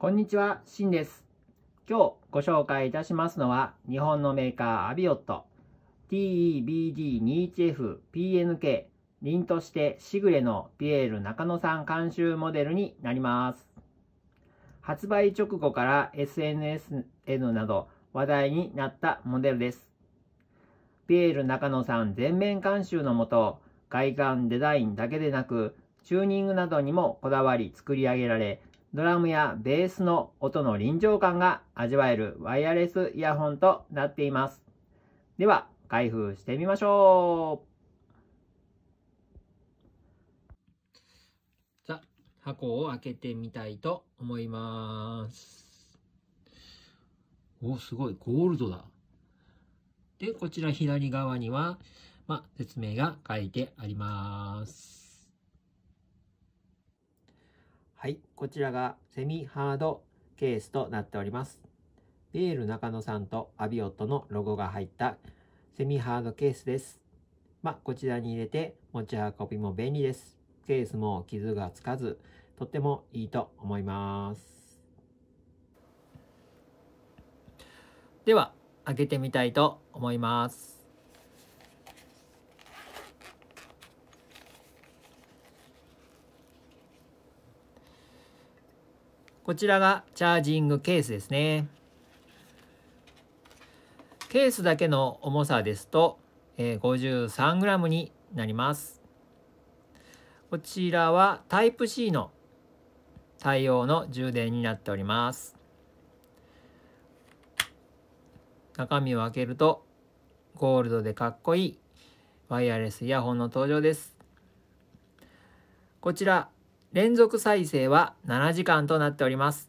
こんにちは、しんです。今日ご紹介いたしますのは、日本のメーカーアビオット、TEBD21F PNK、ンとしてしぐれのピエール中野さん監修モデルになります。発売直後から SNS n など話題になったモデルです。ピエール中野さん全面監修のもと、外観デザインだけでなく、チューニングなどにもこだわり作り上げられ、ドラムやベースの音の臨場感が味わえるワイヤレスイヤホンとなっています。では、開封してみましょう。箱を開けてみたいと思います。お、すごい、ゴールドだ。で、こちら左側には、まあ、説明が書いてあります。はい、こちらがセミハードケースとなっております。ビエール中野さんとアビオットのロゴが入ったセミハードケースです。まあ、こちらに入れて持ち運びも便利です。ケースも傷がつかず、とってもいいと思います。では、開けてみたいと思います。こちらがチャージングケースですね。ケースだけの重さですと、え 53g になります。こちらはタイプ C の対応の充電になっております。中身を開けるとゴールドでかっこいいワイヤレスイヤホンの登場です。こちら連続再生は7時間となっております。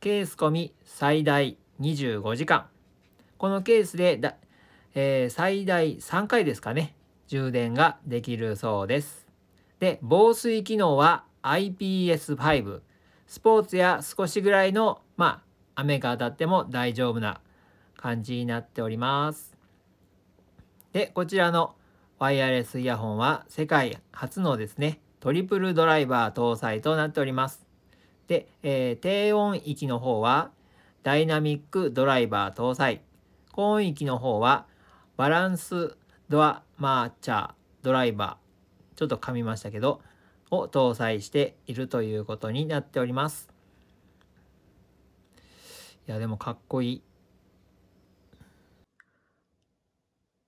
ケース込み最大25時間。このケースでだ、えー、最大3回ですかね、充電ができるそうです。で、防水機能は IPS5。スポーツや少しぐらいの、まあ、雨が当たっても大丈夫な感じになっております。で、こちらのワイヤレスイヤホンは世界初のですね、トリプルドライバー搭載となっております。で、えー、低音域の方はダイナミックドライバー搭載。高音域の方はバランスドアマーチャードライバー。ちょっと噛みましたけど、を搭載しているということになっております。いや、でもかっこいい。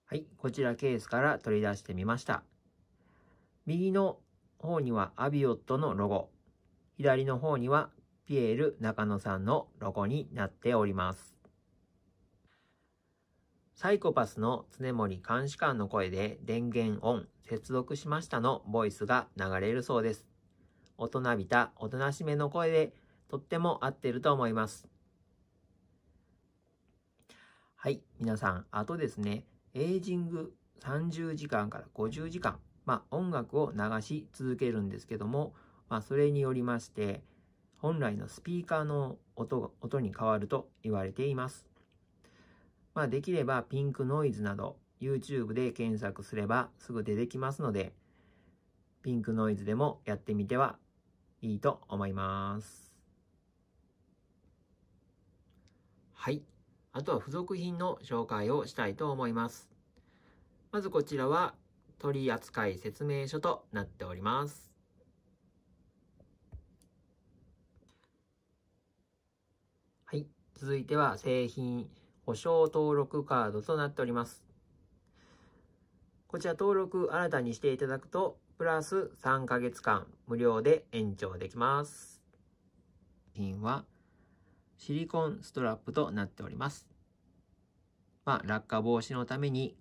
はい、こちらケースから取り出してみました。右の方にはアビオットのロゴ、左の方にはピエール中野さんのロゴになっております。サイコパスの常森監視官の声で電源オン、接続しましたのボイスが流れるそうです。大人びた、大人しめの声でとっても合ってると思います。はい、皆さん、あとですね、エイジング30時間から50時間まあ、音楽を流し続けるんですけども、まあ、それによりまして、本来のスピーカーの音音に変わると言われています。まあ、できればピンクノイズなど YouTube で検索すればすぐ出てきますので、ピンクノイズでもやってみてはいいと思います。はい。あとは付属品の紹介をしたいと思います。まずこちらは取扱説明書となっております。はい。続いては製品保証登録カードとなっております。こちら登録新たにしていただくと、プラス3ヶ月間無料で延長できます。品はシリコンストラップとなっております。まあ、落下防止のために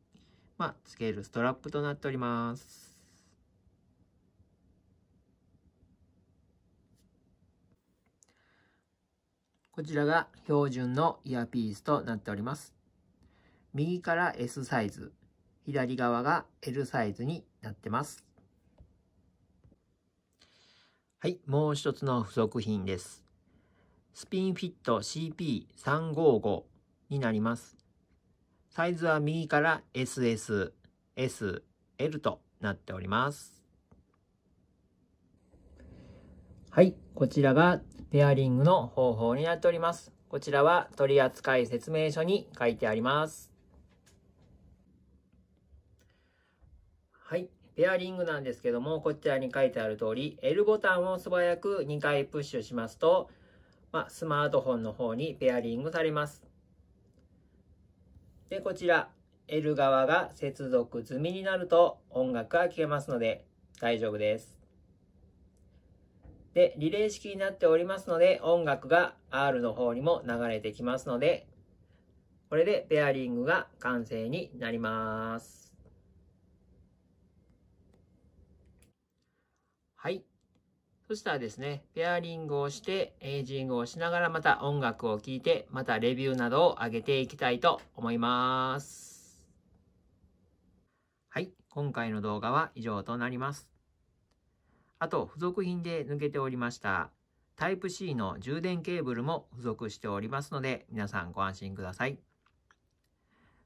まあ、つけるストラップとなっております。こちらが標準のイヤーピースとなっております。右から S サイズ、左側が L サイズになってます。はい、もう一つの付属品です。スピンフィット CP355 になります。サイズは右から SS、S、L となっております。はい、こちらがペアリングの方法になっております。こちらは取扱説明書に書いてあります。はい。ペアリングなんですけども、こちらに書いてある通り、L ボタンを素早く2回プッシュしますと、まあ、スマートフォンの方にペアリングされます。で、こちら、L 側が接続済みになると音楽が消けますので大丈夫です。で、リレー式になっておりますので音楽が R の方にも流れてきますので、これでペアリングが完成になります。はい。そしたらですね、ペアリングをして、エイジングをしながらまた音楽を聴いて、またレビューなどを上げていきたいと思います。はい、今回の動画は以上となります。あと、付属品で抜けておりました、Type-C の充電ケーブルも付属しておりますので、皆さんご安心ください。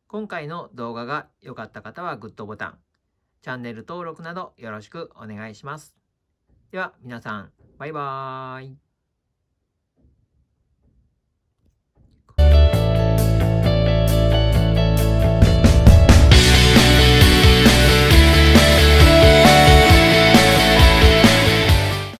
今回の動画が良かった方はグッドボタン、チャンネル登録などよろしくお願いします。では、皆さん、バイバーイ。